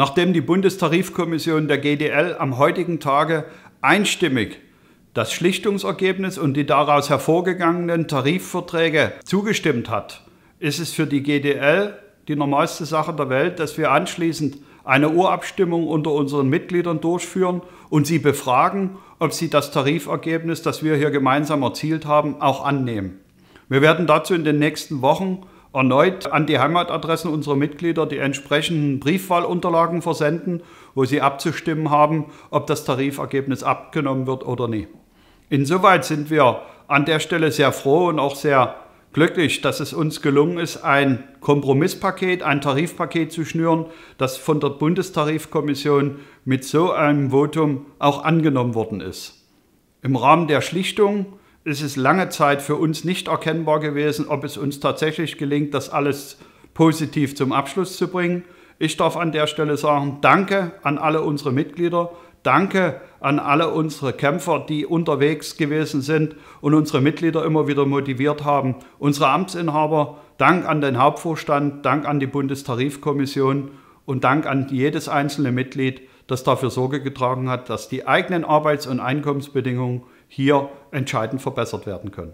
Nachdem die Bundestarifkommission der GDL am heutigen Tage einstimmig das Schlichtungsergebnis und die daraus hervorgegangenen Tarifverträge zugestimmt hat, ist es für die GDL die normalste Sache der Welt, dass wir anschließend eine Urabstimmung unter unseren Mitgliedern durchführen und sie befragen, ob sie das Tarifergebnis, das wir hier gemeinsam erzielt haben, auch annehmen. Wir werden dazu in den nächsten Wochen erneut an die Heimatadressen unserer Mitglieder die entsprechenden Briefwahlunterlagen versenden, wo sie abzustimmen haben, ob das Tarifergebnis abgenommen wird oder nicht. Insoweit sind wir an der Stelle sehr froh und auch sehr glücklich, dass es uns gelungen ist, ein Kompromisspaket, ein Tarifpaket zu schnüren, das von der Bundestarifkommission mit so einem Votum auch angenommen worden ist. Im Rahmen der Schlichtung ist es lange Zeit für uns nicht erkennbar gewesen, ob es uns tatsächlich gelingt, das alles positiv zum Abschluss zu bringen. Ich darf an der Stelle sagen, danke an alle unsere Mitglieder, danke an alle unsere Kämpfer, die unterwegs gewesen sind und unsere Mitglieder immer wieder motiviert haben, unsere Amtsinhaber, Dank an den Hauptvorstand, Dank an die Bundestarifkommission und Dank an jedes einzelne Mitglied, das dafür Sorge getragen hat, dass die eigenen Arbeits- und Einkommensbedingungen hier entscheidend verbessert werden können.